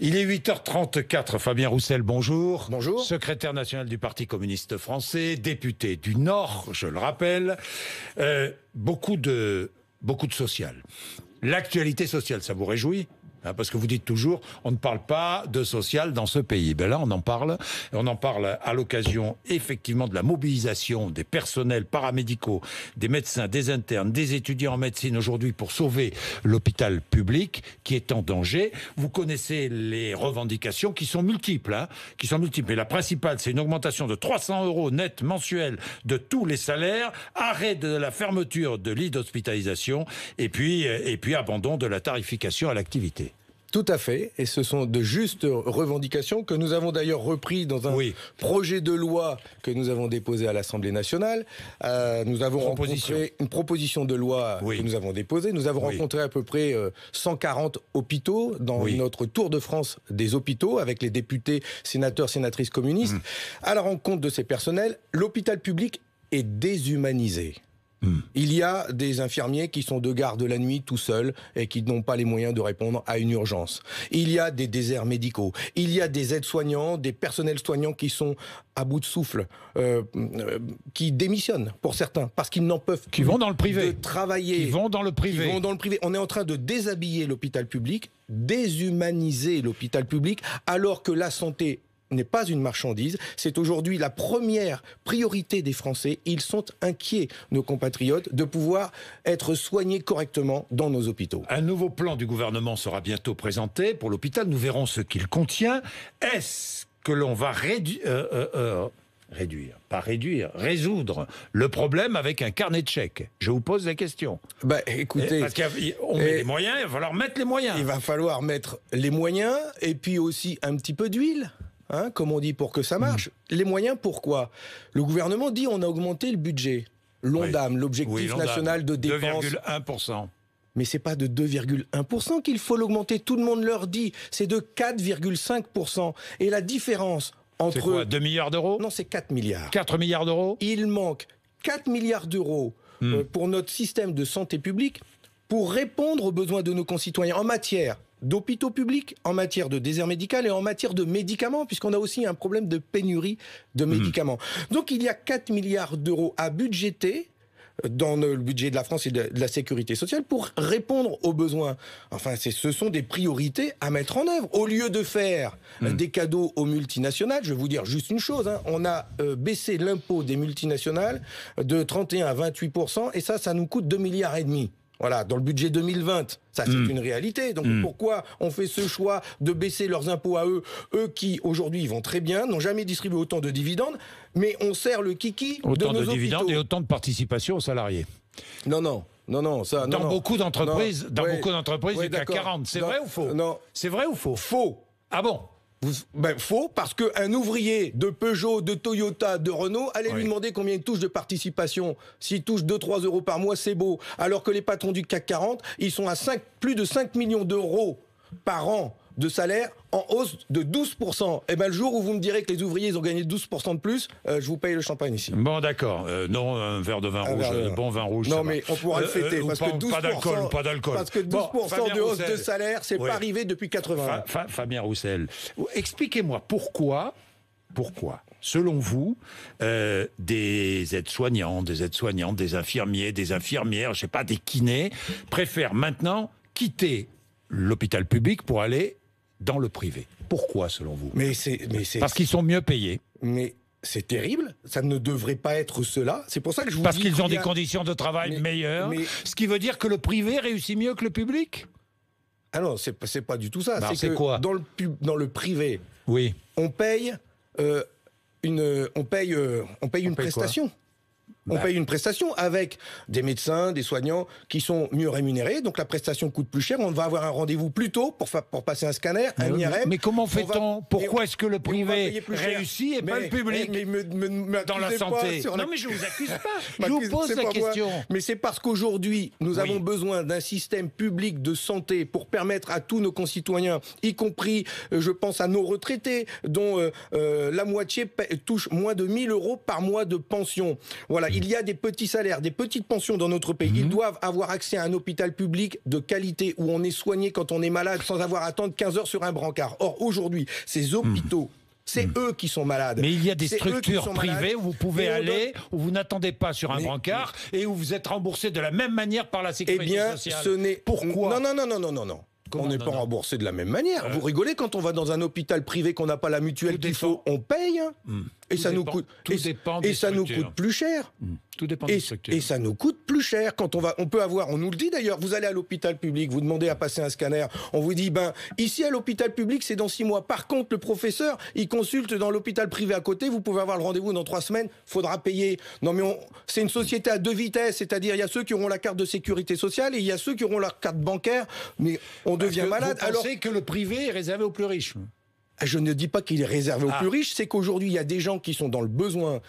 Il est 8h34. Fabien Roussel, bonjour. Bonjour. Secrétaire national du Parti communiste français, député du Nord, je le rappelle. Euh, beaucoup de, beaucoup de social. L'actualité sociale, ça vous réjouit Hein, parce que vous dites toujours, on ne parle pas de social dans ce pays. Ben là, on en parle. On en parle à l'occasion, effectivement, de la mobilisation des personnels paramédicaux, des médecins, des internes, des étudiants en médecine aujourd'hui pour sauver l'hôpital public qui est en danger. Vous connaissez les revendications qui sont multiples, hein, qui sont multiples. Mais la principale, c'est une augmentation de 300 euros net mensuel de tous les salaires, arrêt de la fermeture de lits d'hospitalisation et puis, euh, et puis abandon de la tarification à l'activité. Tout à fait, et ce sont de justes revendications que nous avons d'ailleurs reprises dans un projet de loi que nous avons déposé à l'Assemblée nationale. Euh, nous avons rencontré une proposition de loi que nous avons déposée. Nous avons rencontré à peu près 140 euh, hôpitaux dans notre tour de France des hôpitaux avec les députés, sénateurs, sénatrices communistes. Hum. À la rencontre de ces personnels, l'hôpital public est déshumanisé. Hmm. Il y a des infirmiers qui sont de garde la nuit tout seuls et qui n'ont pas les moyens de répondre à une urgence. Il y a des déserts médicaux. Il y a des aides-soignants, des personnels soignants qui sont à bout de souffle, euh, euh, qui démissionnent pour certains parce qu'ils n'en peuvent plus vont dans le privé, travailler, vont dans le privé, qui vont dans le privé. On est en train de déshabiller l'hôpital public déshumaniser l'hôpital public alors que la santé n'est pas une marchandise. C'est aujourd'hui la première priorité des Français. Ils sont inquiets, nos compatriotes, de pouvoir être soignés correctement dans nos hôpitaux. Un nouveau plan du gouvernement sera bientôt présenté pour l'hôpital. Nous verrons ce qu'il contient. Est-ce que l'on va réduire... Euh, euh, euh, réduire, pas réduire, résoudre le problème avec un carnet de chèques Je vous pose la question. Bah, écoutez, parce qu'on met les eh, moyens, il va falloir mettre les moyens. Il va falloir mettre les moyens et puis aussi un petit peu d'huile. Hein, comme on dit, pour que ça marche. Mm. Les moyens, pourquoi Le gouvernement dit on a augmenté le budget. L'ONDAM, l'objectif national de dépenses. 2,1%. Mais c'est pas de 2,1% qu'il faut l'augmenter. Tout le monde leur dit. C'est de 4,5%. Et la différence entre. C'est quoi 2 milliards d'euros Non, c'est 4 milliards. 4 milliards d'euros Il manque 4 milliards d'euros hmm. euh, pour notre système de santé publique pour répondre aux besoins de nos concitoyens en matière d'hôpitaux publics, en matière de désert médical et en matière de médicaments, puisqu'on a aussi un problème de pénurie de mhm. médicaments. Donc il y a 4 milliards d'euros à budgéter euh, dans le budget de la France et de la sécurité sociale pour répondre aux besoins. Enfin, ce sont des priorités à mettre en œuvre. Au lieu de faire euh, mhm. des cadeaux aux multinationales, je vais vous dire juste une chose, hein. on a euh, baissé l'impôt des multinationales de 31 à 28%, et ça, ça nous coûte 2 milliards et demi. Voilà, dans le budget 2020, ça c'est hmm. une réalité. Donc hmm. pourquoi on fait ce choix de baisser leurs impôts à eux, eux qui aujourd'hui vont très bien, n'ont jamais distribué autant de dividendes, mais on sert le kiki autant de, nos de dividendes et autant de participation aux salariés. Non, non. Non, non, ça. dans beaucoup d'entreprises, dans beaucoup d'entreprises, il y a 40. C'est vrai ou faux Non. C'est vrai ou faux Faux. Ah bon ben, faux, parce qu'un ouvrier de Peugeot, de Toyota, de Renault, allez lui demander combien il touche de participation. S'il touche 2-3 euros par mois, c'est beau. Alors que les patrons du CAC 40, ils sont à plus de 5 millions d'euros par an de salaire en hausse de 12%. Et bien le jour où vous me direz que les ouvriers ont gagné 12% de plus, euh, je vous paye le champagne ici. Bon d'accord, euh, non un verre de vin rouge, un euh, bon vin rouge. Non mais on pourra le fêter parce, pas, que pas d'alcool. – parce que 12%, de hausse de salaire, c'est pas arrivé depuis 80 ans. Fabien Roussel, expliquez-moi pourquoi pourquoi, selon vous, des aides-soignants, des aides-soignantes, des infirmiers, des infirmières, je sais pas, des kinés, préfèrent maintenant quitter l'hôpital public pour aller dans le privé. Pourquoi, selon vous Mais c'est, mais c'est parce qu'ils sont mieux payés. Mais c'est terrible. Ça ne devrait pas être cela. C'est pour ça que je vous dis... parce qu'ils ont des conditions de travail meilleures. Ce qui veut dire que le privé réussit mieux que le public. Alors ah non, c'est, c'est pas du tout ça. Bah, c'est, que quoi dans le pub, dans le privé. Oui. On paye. Euh, une, on paye, euh, on paye une prestation. On bah. paye une prestation avec des médecins, des soignants qui sont mieux rémunérés. Donc la prestation coûte plus cher. On va avoir un rendez-vous plus tôt pour, pour passer un scanner, mais un IRM. Mais comment fait-on Pourquoi est-ce que le privé réussit et pas le public Dans la santé. non, mais je vous accuse pas. je vous pose la question. Mais c'est parce qu'aujourd'hui, nous avons besoin d'un système public de santé pour permettre à tous nos concitoyens, y compris, euh, je pense, à nos retraités, dont euh, euh, la moitié touche moins de 1000 euros par mois de pension. Voilà il y a des petits salaires, des petites pensions dans notre pays. Ils mhm. doivent avoir accès à un hôpital public de qualité où on est soigné quand on est malade sans avoir à attendre 15 heures sur un brancard. Or, aujourd'hui, ces mhm. hôpitaux C'est mhm. eux qui sont malades. Mais il y a des structures privées où vous pouvez aller, où vous n'attendez pas sur un brancard et où vous êtes remboursé de la même manière par la eh sécurité sociale. eh bien, Ce n'est pourquoi Non, non, non, non, non, non. non. on n'est pas remboursé de la même manière. Euh. Vous rigolez quand on va dans un hôpital privé qu'on n'a pas la mutuelle qu'il faut, on paye. Hein. Hmm et ça nous coûte et, ça nous coûte plus cher. Mmh. Tout dépend et, et ça nous coûte plus cher quand on va on peut avoir on nous le dit d'ailleurs vous allez à l'hôpital public vous demandez à passer un scanner on vous dit ben ici à l'hôpital public c'est dans six mois par contre le professeur il consulte dans l'hôpital privé à côté vous pouvez avoir le rendez-vous dans trois semaines faudra payer non mais c'est une société à deux vitesses c'est-à-dire il y a ceux qui auront la carte de sécurité sociale et il y a ceux qui auront leur carte bancaire mais on devient malade vous sait que le privé est réservé aux plus riches je ne dis pas qu'il est réservé aux ah. plus riches, c'est qu'aujourd'hui, il y a des gens qui sont dans le besoin,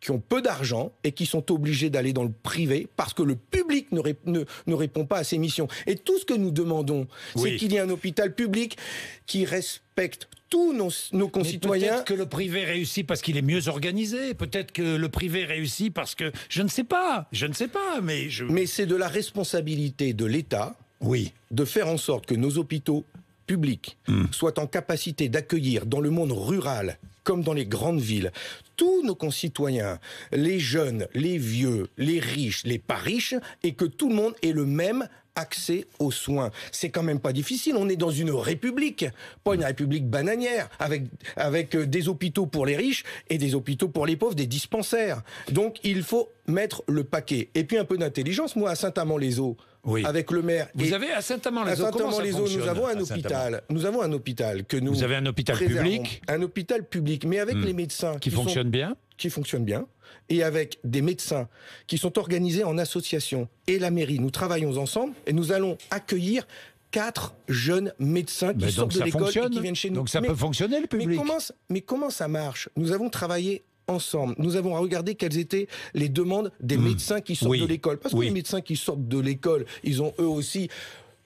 qui ont peu d'argent et qui sont obligés d'aller dans le privé parce que le public ne, répond pas à ses missions. Et tout ce que nous demandons, c'est qu'il y ait un hôpital public qui respecte tous nos, concitoyens. Peut-être que le privé réussit parce qu'il est mieux organisé. Peut-être que le privé réussit parce que je ne sais pas. Je ne sais pas, mais je. Mais c'est de la responsabilité de l'État. Oui. De faire en sorte que nos hôpitaux Hmm. soit en capacité d'accueillir dans le monde rural comme dans les grandes villes tous nos concitoyens, les jeunes, les vieux, les riches, les pas riches, et que tout le monde ait le même accès aux soins. C'est quand même pas difficile. On est dans une république, pas une république bananière, avec, avec euh, des hôpitaux pour les riches et des hôpitaux pour les pauvres, des dispensaires. Donc il faut mettre le paquet. Et puis un peu d'intelligence. Moi, à Saint-Amand-les-Eaux, oui. avec le maire. Vous avez à Saint-Amand-les-Eaux, nous avons un hôpital. Nous avons un hôpital que nous. Vous avez un hôpital public. Un hôpital public, mais avec hmm. les médecins qui, fonctionnent bien. Qui fonctionnent bien et avec des médecins qui sont organisés en association et la mairie. Nous travaillons ensemble et nous allons accueillir quatre jeunes médecins qui sortent de l'école et qui viennent chez nous. Donc ça peut fonctionner le public. Mais comment, ça marche Nous avons travaillé ensemble. Nous avons regardé quelles étaient les demandes des hmm. médecins qui sortent de l'école. Parce que les médecins qui sortent de l'école, ils ont eux aussi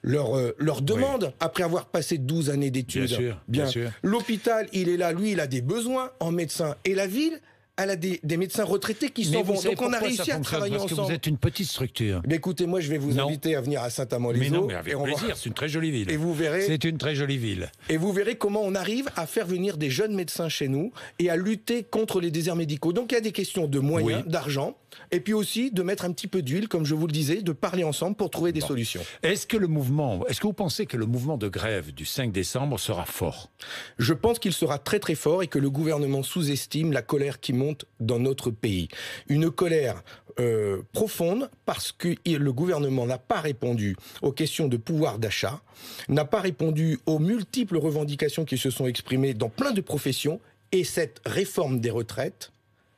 leurs euh, demandes après avoir passé 12 années d'études. Bien, bien sûr. L'hôpital, il est là, lui, il a des besoins en médecin. Et la ville, elle a des, médecins retraités qui s'en vont. Donc on a réussi à travailler ensemble. Que vous êtes une petite structure. écoutez, moi je vais vous inviter à venir à Saint-Amand-les-Eaux. avec plaisir, c'est une très jolie ville. Et vous verrez. C'est une très jolie ville. Et vous verrez comment on arrive à faire venir des jeunes médecins chez nous et à lutter contre les déserts médicaux. Donc il y a des questions de moyens, d'argent, et puis aussi de mettre un petit peu d'huile, comme je vous le disais, de parler ensemble pour trouver des solutions. Est-ce que le mouvement, est-ce que vous pensez que le mouvement de grève du 5 décembre sera fort Je pense qu'il sera très très fort et que le gouvernement sous-estime la colère qui monte dans notre pays. Une colère euh, profonde parce que le gouvernement n'a pas répondu aux questions de pouvoir d'achat, n'a pas répondu aux multiples revendications qui se sont exprimées dans plein de professions, et cette réforme des retraites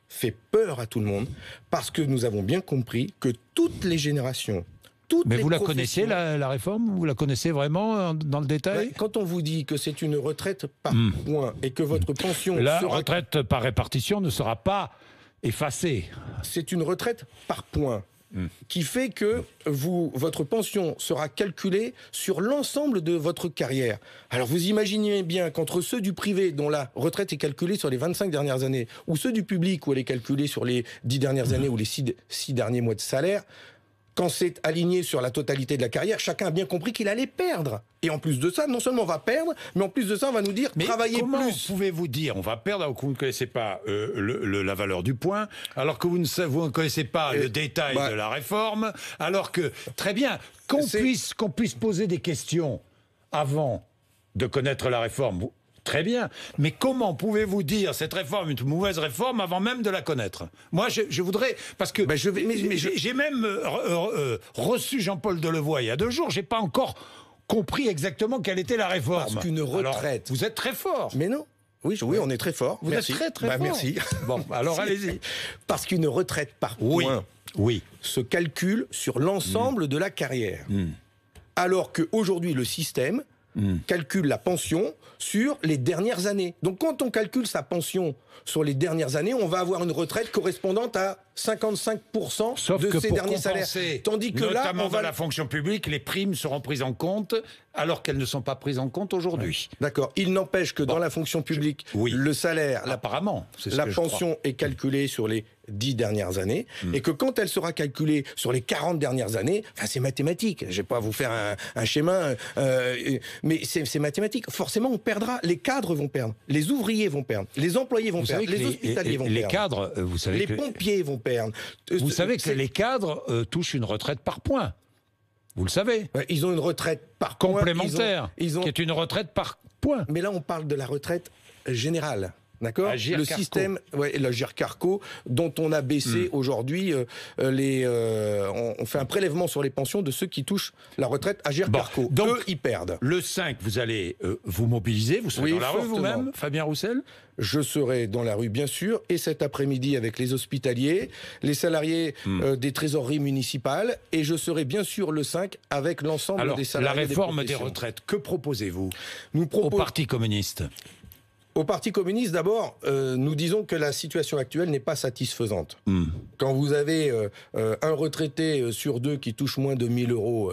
fait peur à tout le monde parce que nous avons bien compris que toutes les générations mais vous la connaissez, la, réforme Vous la connaissez vraiment euh, dans le détail Quand on vous dit que c'est une retraite par hmm. point et que votre hmm. pension. La retraite par répartition ne sera pas effacée. C'est une retraite par point hmm. qui fait que vous, votre pension sera calculée sur l'ensemble de votre carrière. Alors vous imaginez bien qu'entre ceux du privé dont la retraite est calculée sur les 25 dernières années, ou ceux du public où elle est calculée sur les 10 dernières années ou les 6 derniers mois de salaire, quand c'est aligné sur la totalité de la carrière, chacun a bien compris qu'il allait perdre. Et en plus de ça, non seulement on va perdre, mais en plus de ça, on va nous dire mais travaillez comment plus. pouvez-vous dire on va perdre alors que vous ne connaissez pas euh, la valeur du point, alors que vous ne, vous connaissez pas euh, le détail bah de la réforme, alors que très bien qu'on puisse qu'on puisse poser des questions avant de connaître la réforme. Très bien. Mais comment pouvez-vous dire cette réforme une mauvaise réforme avant même de la connaître Moi, je, voudrais parce que ben, je j'ai même euh, euh, euh, reçu Jean-Paul Delevoye il y a deux jours. J'ai pas encore compris exactement quelle était la réforme. Parce qu'une retraite. vous êtes très fort. Mais non. Oui, oui, on est très fort. Vous merci. êtes très très bah, fort. Merci. Bon, alors allez-y. Parce qu'une retraite par oui. oui. se calcule sur l'ensemble mm. de la carrière. alors mm. Alors qu'aujourd'hui, le système mm. calcule la pension sur les dernières années. Donc quand on calcule sa pension sur les dernières années, on va avoir une retraite correspondante à 55% de ses derniers salaires. Tandis que là, on va... dans la fonction publique, les primes seront prises en compte alors qu'elles ne sont pas prises en compte aujourd'hui. D'accord. Il n'empêche que dans la fonction publique, le salaire, apparemment, la, la pension est calculée sur les dix dernières années, hmm. et que quand elle sera calculée sur les 40 dernières années, c'est mathématique, je vais pas vous faire un, schéma, euh, euh, mais c'est mathématique. Forcément, on les cadres vont perdre, les ouvriers vont perdre, les employés vont perdre, les, hospitaliers vont perdre. Les cadres, euh, vous savez Les pompiers vont perdre. Euh, vous savez que les cadres euh, touchent une retraite par point. Vous le savez. Ils ont une retraite par complémentaire, Ils qui est une retraite par point. Mais là, on parle de la retraite générale. D'accord Le système, la Gère Carco, dont on a baissé hmm. aujourd'hui euh, euh, les. Euh, on, fait un prélèvement sur les pensions de ceux qui touchent la retraite à bon, Donc, Eux, ils perdent. Le 5, vous allez vous mobiliser, vous serez là dans vous-même, Fabien Roussel Je serai dans la rue, bien sûr, et cet après-midi avec les hospitaliers, les salariés hmm. des trésoreries municipales, et je serai bien sûr le 5 avec l'ensemble des salariés. La réforme des, retraites, que proposez-vous au Parti communiste au Parti communiste, d'abord, euh, nous disons que la situation actuelle n'est pas satisfaisante. Hmm. Quand vous avez euh, euh, un retraité sur deux qui touche moins de 1000 euros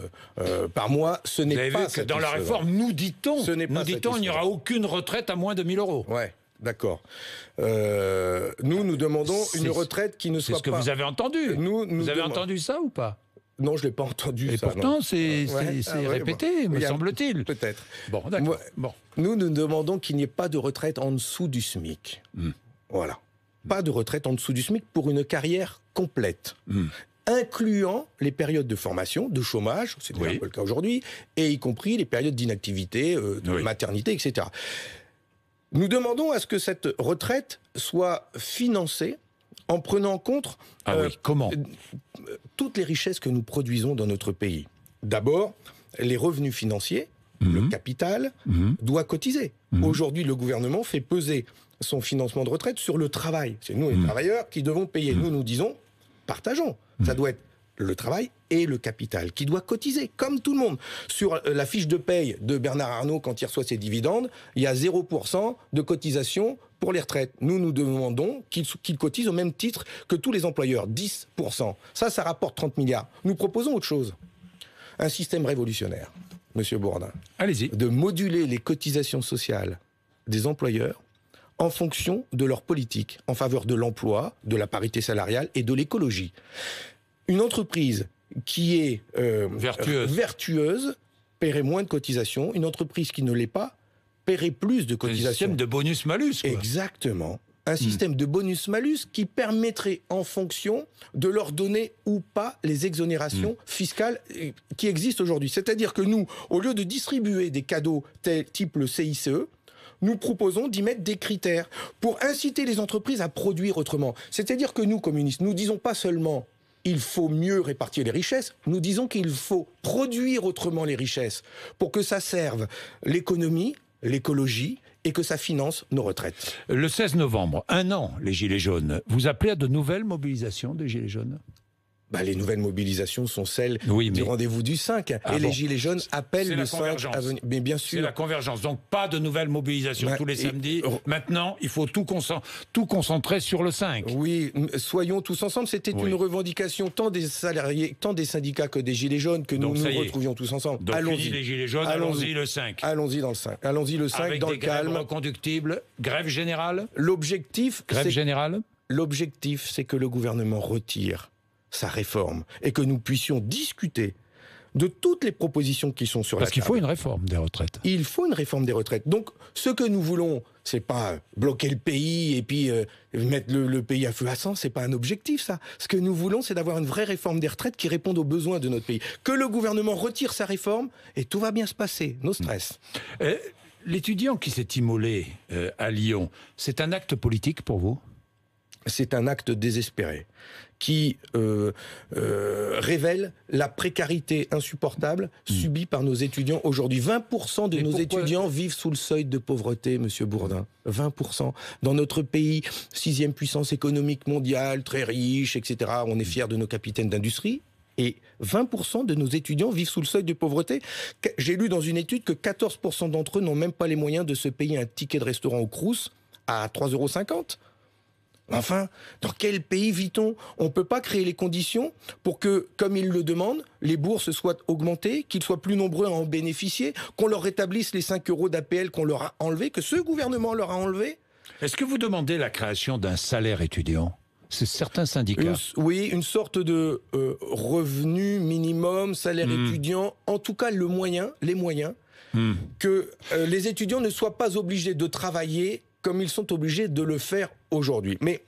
par mois, ce n'est pas que Dans la réforme, nous dit-on, nous dit-on, il n'y aura aucune retraite à moins de 1000 euros. Ouais. D'accord. nous, nous demandons une retraite qui ne soit pas. C'est ce que vous avez entendu. Nous, nous vous avez entendu ça ou pas non, je ne l'ai pas entendu. Et pourtant, c'est ah répété, me semble-t-il. Peut-être. Bon, Nous, nous demandons qu'il n'y ait pas de retraite en dessous du SMIC. Hmm. Voilà. Pas de retraite en dessous du SMIC pour une carrière complète. Hmm. incluant les périodes de formation, de chômage, c'est le cas aujourd'hui, et y compris les périodes d'inactivité, euh, de maternité, etc. Nous demandons à ce que cette retraite soit financée en prenant en compte ah euh, comment euh, toutes les richesses que nous produisons dans notre pays. D'abord, les revenus financiers, mhm. le capital, mhm. doit cotiser. Mhm. Aujourd'hui, le gouvernement fait peser son financement de retraite sur le travail. C'est nous, les travailleurs, qui devons payer. Nous, nous disons, partageons. Ça doit être le travail et le capital, qui doit cotiser, comme tout le monde. Sur euh, la fiche de paye de Bernard Arnault, quand il reçoit ses dividendes, il y a 0% de cotisation pour les retraites, nous nous demandons qu'ils cotisent au même titre que tous les employeurs, 10%. Ça, ça rapporte 30 milliards. Nous proposons autre chose. Un système révolutionnaire, Monsieur Bourdin. Allez-y. De moduler les cotisations sociales des employeurs en fonction de leur politique en faveur de l'emploi, de la parité salariale et de l'écologie. Une entreprise qui est euh, vertueuse. vertueuse paierait moins de cotisations, une entreprise qui ne l'est pas paieraient plus de cotisations. Un système de bonus-malus. Exactement. Un hmm. système de bonus-malus qui permettrait, en fonction, de leur donner ou pas les exonérations hmm. fiscales euh, qui existent aujourd'hui. C'est-à-dire que nous, au lieu de distribuer des cadeaux tels, type le CICE, nous proposons d'y mettre des critères pour inciter les entreprises à produire autrement. C'est-à-dire que nous, communistes, nous disons pas seulement il faut mieux répartir les richesses, nous disons qu'il faut produire autrement les richesses pour que ça serve l'économie, l'écologie et que ça finance nos retraites. Le 16 novembre, un an, les Gilets jaunes. Vous appelez à de nouvelles mobilisations des Gilets jaunes bah, les nouvelles mobilisations sont celles du rendez-vous du 5. Ah et les Gilets jaunes appellent le 5 à Mais bien sûr. C'est la convergence. Donc pas de nouvelles mobilisations bah, tous les samedis. Maintenant, il faut tout, concentrer sur le 5. Oui, soyons tous ensemble. C'était une revendication tant des salariés, tant des syndicats que des Gilets jaunes que nous nous retrouvions tous ensemble. Allons-y. Les Gilets jaunes, allons-y le 5. Allons-y dans le 5. Allons-y le 5 dans le calme. Grèves grève générale L'objectif. Grève générale L'objectif, c'est que le gouvernement retire sa réforme et que nous puissions discuter de toutes les propositions qui sont sur la table. Parce qu'il faut une réforme des retraites. Il faut une réforme des retraites. Donc, ce que nous voulons, c'est pas euh, bloquer le pays et puis euh, mettre le, pays à feu à sang. C'est pas un objectif, ça. Ce que nous voulons, c'est d'avoir une vraie réforme des retraites qui réponde aux besoins de notre pays. Que le gouvernement retire sa réforme et tout va bien se passer. No stress. Euh, l'étudiant qui s'est immolé à Lyon, c'est un acte politique pour vous c'est un acte désespéré qui euh, euh, révèle la précarité insupportable hmm. subie par nos étudiants aujourd'hui. 20% hmm. de nos étudiants vivent sous le seuil de pauvreté, Monsieur Bourdin. 20%. Dans notre pays, sixième puissance économique mondiale, très riche, etc., on est fiers de nos capitaines d'industrie. Et 20% de nos étudiants vivent sous le seuil de pauvreté. J'ai lu dans une étude que 14% d'entre eux n'ont même pas les moyens de se payer un ticket de restaurant au Crous à 3,50 euros. Enfin, dans quel pays vit-on On ne peut pas créer les conditions pour que, comme ils le demandent, les bourses soient augmentées, qu'ils soient plus nombreux à en bénéficier, qu'on leur rétablisse les 5 euros d'APL qu'on leur a enlevés, que ce gouvernement leur a enlevés. Est-ce que vous demandez la création d'un salaire étudiant c'est certains syndicats. oui, une sorte de euh, revenu minimum, salaire hmm. étudiant, en tout cas le moyen, les moyens, hmm. que euh, les étudiants ne soient pas obligés de travailler comme ils sont obligés de le faire aujourd'hui. Mais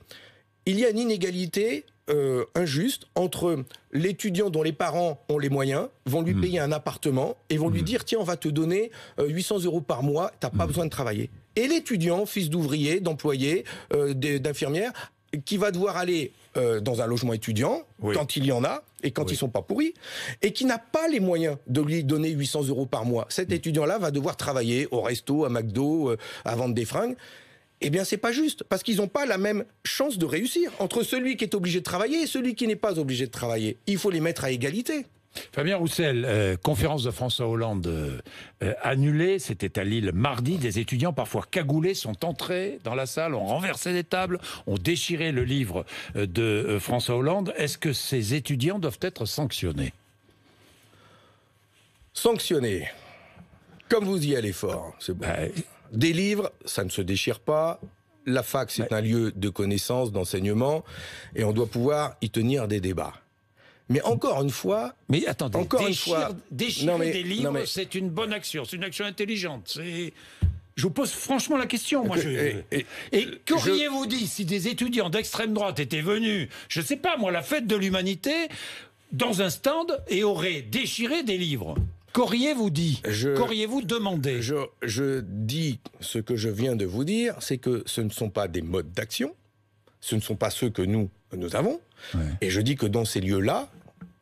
il y a une inégalité euh, injuste entre l'étudiant dont les parents ont les moyens, vont lui hmm. payer un appartement et vont lui hmm. dire tiens, on va te donner 800 euh, euros par mois, tu n'as pas hmm. besoin de travailler. Et l'étudiant, fils d'ouvrier, d'employé, euh, d'infirmière, qui va devoir aller dans un logement étudiant, quand il y en a, et quand ils ils sont pas pourris, et qui n'a pas les moyens de lui donner 800 euros par mois. Cet étudiant-là va devoir travailler au resto, à McDo, à vendre des fringues eh bien, c'est pas juste, parce qu'ils n'ont pas la même chance de réussir entre celui qui est obligé de travailler et celui qui n'est pas obligé de travailler. Il faut les mettre à égalité. Fabien Roussel, euh, conférence de François Hollande euh, annulée, c'était à Lille mardi, des étudiants parfois cagoulés sont entrés dans la salle, ont renversé des tables, ont déchiré le livre euh, de François Hollande. Est-ce que ces étudiants doivent être sanctionnés Sanctionnés, comme vous y allez fort, hein, c'est bah, des livres, ça ne se déchire pas. La fac, c'est un lieu de connaissance, d'enseignement, et on doit pouvoir y tenir des débats. Mais encore une fois, mais attendez, encore une fois, déchirer des livres, c'est une bonne action, c'est une action intelligente. Je vous pose franchement la question, Et, et, qu'auriez-vous dit si des étudiants d'extrême droite étaient venus, je ne sais pas moi, la fête de l'humanité, dans un stand et auraient déchiré des livres Qu'auriez-vous dit Qu'auriez-vous demandé je, dis ce que je viens de vous dire, c'est que ce ne sont pas des modes d'action, ce ne sont pas ceux que nous, nous avons. Et je dis que dans ces lieux-là,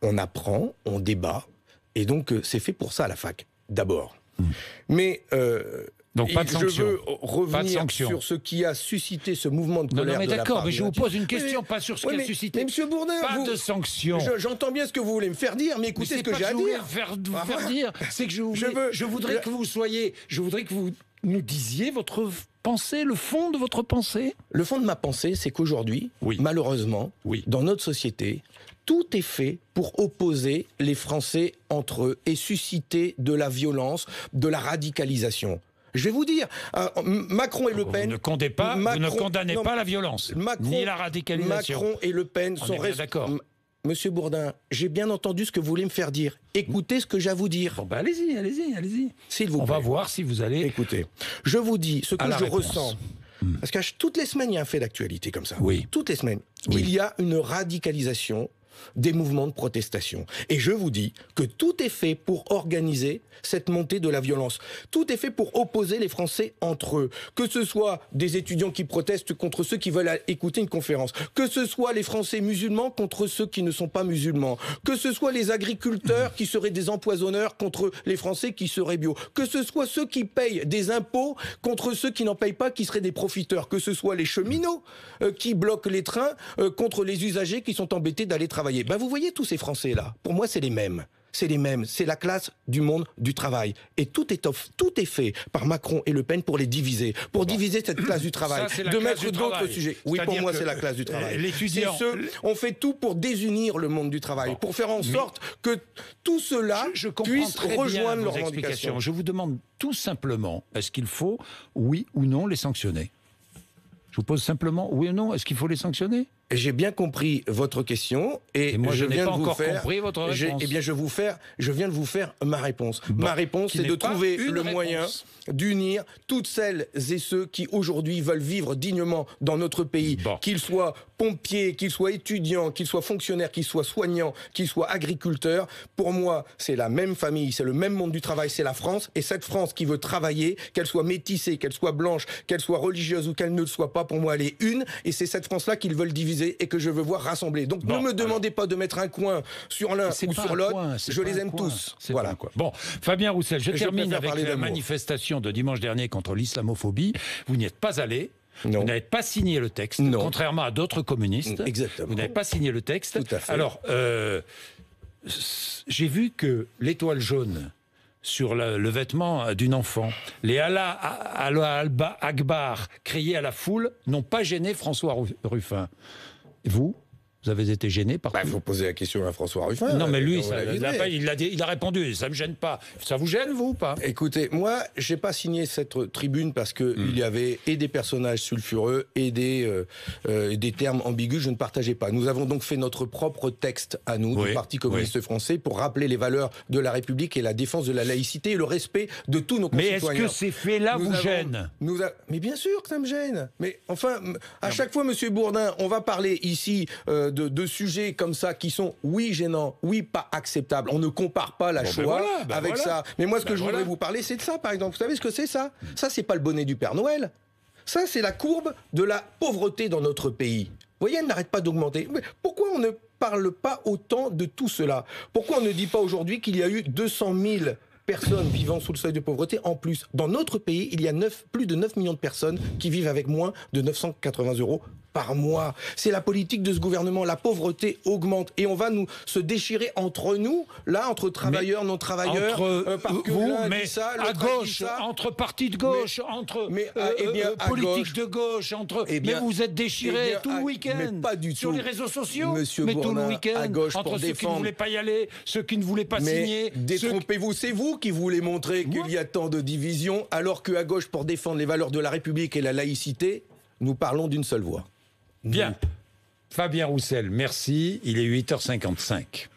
on apprend, on débat. Et donc, euh, c'est fait pour ça, la fac, d'abord. Mm. Mais euh, donc pas de sanctions. Je veux revenir sur ce qui a suscité ce mouvement de colère. non mais d'accord, mais je vous pose une question, pas sur ce qui a suscité. Mais Monsieur Bourdin, pas de sanctions. J'entends bien ce que vous voulez me faire dire, mais écoutez ce que, j'ai à dire. faire, vous ah, faire ah. dire, c'est que je, voulais, je, voudrais que vous soyez, je voudrais que vous nous disiez votre pensée, le fond de votre pensée. Le fond de ma pensée, c'est qu'aujourd'hui, malheureusement, dans notre société, tout est fait pour opposer les Français entre eux et susciter de la violence, de la radicalisation. Je vais vous dire, euh, Macron et Le Pen. ne, pas, condamnez pas la violence, ni la radicalisation. Macron et Le Pen sont d'accord. Monsieur Bourdin, j'ai bien entendu ce que vous voulez me faire dire. Écoutez ce que j'ai à vous dire. Bah, allez-y, allez-y, allez-y. On va voir si vous allez. Écoutez, je vous dis ce que je ressens. Hmm. Parce que toutes les semaines, il y a un fait d'actualité comme ça. Oui. Toutes les semaines. Il y a une radicalisation des mouvements de protestation. Et je vous dis que tout est fait pour organiser cette montée de la violence. Tout est fait pour opposer les Français entre eux. Que ce soit des étudiants qui protestent contre ceux qui veulent écouter une conférence. Que ce soit les Français musulmans contre ceux qui ne sont pas musulmans. Que ce soit les agriculteurs qui seraient des empoisonneurs contre les Français qui seraient bio. Que ce soit ceux qui payent des impôts contre ceux qui n'en payent pas, qui seraient des profiteurs. Que ce soit les cheminots euh, qui bloquent les trains euh, contre les usagers qui sont embêtés d'aller travailler ben, vous voyez tous ces Français-là. Pour moi, c'est les mêmes c'est les mêmes. C'est la classe du monde du travail. Et tout est, tout est fait par Macron et Le Pen pour les diviser, pour diviser cette classe du travail, de mettre d'autres sujets. Oui, pour moi, c'est la classe du euh, travail. Les on fait tout pour désunir le monde du travail, pour faire en sorte que tout cela je, puissent puisse rejoindre leurs revendications. Je vous demande tout simplement, est-ce qu'il faut, oui ou non, les sanctionner Je vous pose simplement, oui ou non, est-ce qu'il faut les sanctionner j'ai bien compris votre question et, moi je, n'ai viens pas de vous encore faire, compris votre réponse. Eh bien, je vous faire, je viens de vous faire ma réponse. ma réponse, c'est de trouver le moyen d'unir toutes celles et ceux qui aujourd'hui veulent vivre dignement dans notre pays, qu'ils soient pompiers, qu'ils soient étudiants, qu'ils soient fonctionnaires, qu'ils soient soignants, qu'ils soient agriculteurs. Pour moi, c'est la même famille, c'est le même monde du travail, c'est la France et cette France qui veut travailler, qu'elle soit métissée, qu'elle soit blanche, qu'elle soit religieuse ou qu'elle ne le soit pas, pour moi, elle est une et c'est cette France-là qu'ils veulent diviser et que je veux voir rassemblés. Donc ne me demandez pas de mettre un coin sur l'un ou sur l'autre. Je les aime tous. Voilà quoi. Bon, Fabien Roussel, je, termine avec la manifestation de dimanche dernier contre l'islamophobie. Vous n'y êtes pas allé. Vous n'avez pas signé le texte, contrairement à d'autres communistes. Mm, Vous n'avez pas signé le texte. Tout à fait. Alors, euh, j'ai vu que l'étoile jaune sur le, vêtement d'une enfant. Les Allah, Allah Akbar criés à la foule n'ont pas gêné François Ruffin. Vous vous avez été gêné par. Il bah, faut poser la question à François Ruffin. Non, mais euh, lui, il, a, répondu. Ça me gêne pas. Ça vous gêne vous ou pas Écoutez, moi, je n'ai pas signé cette tribune parce qu'il hmm. y avait et des personnages sulfureux et des euh, euh, des termes ambigus. Je ne partageais pas. Nous avons donc fait notre propre texte à nous du Parti communiste français pour rappeler les valeurs de la République et la défense de la laïcité et le respect de tous nos concitoyens. Mais est-ce que ces faits-là vous gêne. gênent nous Mais bien sûr que ça me gêne. Mais enfin, à chaque fois, Monsieur Bourdin, on va parler ici de, sujets comme ça qui sont, oui, gênants, oui, pas acceptables. On ne compare pas la bon, ben ben avec ça. Mais moi, ce ben que je voudrais vous parler, c'est de ça, par exemple. Vous savez ce que c'est, ça Ça, c'est pas le bonnet du Père Noël. Ça, c'est la courbe de la pauvreté dans notre pays. Vous voyez, elle n'arrête pas d'augmenter. Pourquoi on ne parle pas autant de tout cela Pourquoi on ne dit pas aujourd'hui qu'il y a eu 200 000 personnes vivant sous le seuil de pauvreté en plus. Dans notre pays, il y a 9, plus de 9 millions de personnes qui vivent avec moins de 980 euros par mois. C'est la politique de ce gouvernement. La pauvreté augmente et on va nous se déchirer entre nous, là, entre travailleurs, non travailleurs, entre euh, ça, à gauche, entre partis de gauche, entre mais, euh, ah, eh bien, euh, politique de gauche, entre. Eh mais vous êtes déchirés eh tout le ah, week-end. Pas Sur les réseaux sociaux. Monsieur mais tout le week-end. Entre ceux qui ne voulaient pas y aller, ceux qui ne voulaient pas signer. Détrompez-vous, c'est vous qui voulait montrer qu'il y a tant de divisions, alors qu'à gauche, pour défendre les valeurs de la République et la laïcité, nous parlons d'une seule voix. Bien. Fabien Roussel, merci. Il est 8h55.